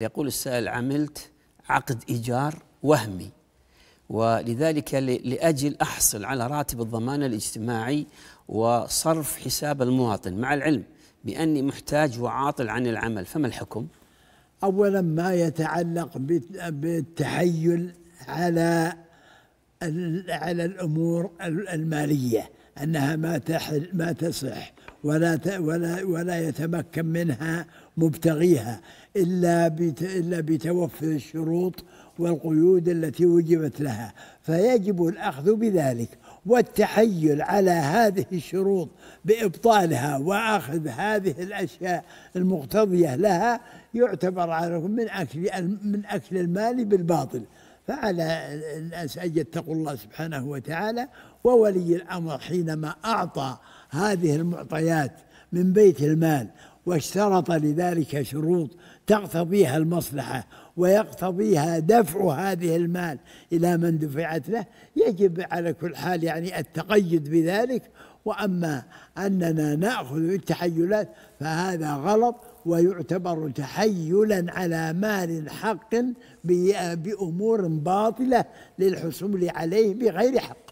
يقول السائل عملت عقد إيجار وهمي ولذلك لأجل أحصل على راتب الضمان الاجتماعي وصرف حساب المواطن مع العلم بأني محتاج وعاطل عن العمل فما الحكم؟ أولا ما يتعلق بالتحيل على على الأمور المالية أنها ما ما تصح ولا ولا ولا يتمكن منها مبتغيها الا الا بتوفر الشروط والقيود التي وجبت لها فيجب الاخذ بذلك والتحيل على هذه الشروط بابطالها واخذ هذه الاشياء المقتضيه لها يعتبر عليكم من اكل من اكل المال بالباطل فعلى الناس أن يتقوا الله سبحانه وتعالى وولي الأمر حينما أعطى هذه المعطيات من بيت المال واشترط لذلك شروط تقتضيها المصلحة ويقتضيها دفع هذه المال إلى من دفعت له يجب على كل حال يعني التقيد بذلك وأما أننا نأخذ بالتحيلات فهذا غلط ويعتبر تحيلا على مال حق بأمور باطلة للحصول عليه بغير حق